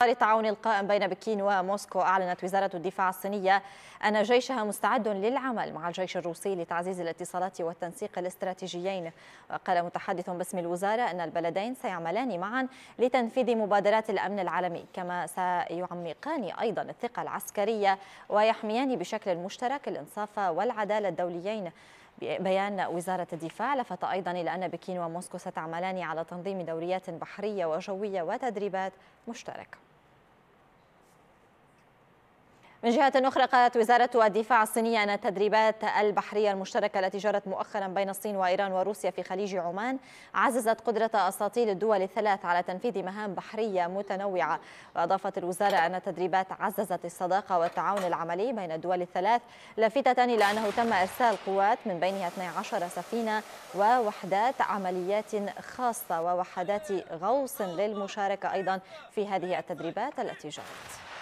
إطار التعاون القائم بين بكين وموسكو أعلنت وزارة الدفاع الصينية أن جيشها مستعد للعمل مع الجيش الروسي لتعزيز الاتصالات والتنسيق الاستراتيجيين وقال متحدث باسم الوزارة أن البلدين سيعملان معا لتنفيذ مبادرات الأمن العالمي كما سيعمقان أيضا الثقة العسكرية ويحميان بشكل مشترك الإنصاف والعدالة الدوليين بيان وزارة الدفاع لفت أيضا إلى أن بكين وموسكو ستعملان على تنظيم دوريات بحرية وجوية وتدريبات مشتركة من جهة أخرى قالت وزارة الدفاع الصينية أن التدريبات البحرية المشتركة التي جرت مؤخرا بين الصين وإيران وروسيا في خليج عمان عززت قدرة أساطيل الدول الثلاث على تنفيذ مهام بحرية متنوعة وأضافت الوزارة أن التدريبات عززت الصداقة والتعاون العملي بين الدول الثلاث لافتة إلى أنه تم إرسال قوات من بينها 12 سفينة ووحدات عمليات خاصة ووحدات غوص للمشاركة أيضا في هذه التدريبات التي جرت